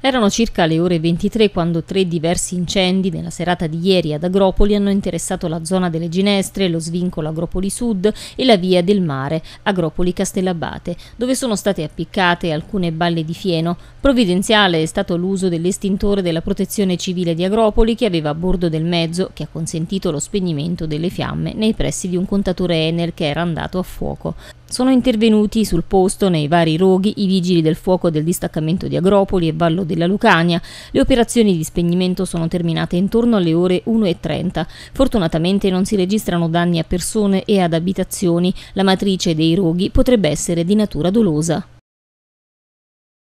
Erano circa le ore 23 quando tre diversi incendi nella serata di ieri ad Agropoli hanno interessato la zona delle Ginestre, lo svincolo Agropoli Sud e la via del mare Agropoli Castellabate, dove sono state appiccate alcune balle di fieno. Provvidenziale è stato l'uso dell'estintore della protezione civile di Agropoli che aveva a bordo del mezzo che ha consentito lo spegnimento delle fiamme nei pressi di un contatore Enel che era andato a fuoco. Sono intervenuti sul posto nei vari roghi i vigili del fuoco del distaccamento di Agropoli e Vallo della Lucania. Le operazioni di spegnimento sono terminate intorno alle ore 1.30. Fortunatamente non si registrano danni a persone e ad abitazioni. La matrice dei roghi potrebbe essere di natura dolosa.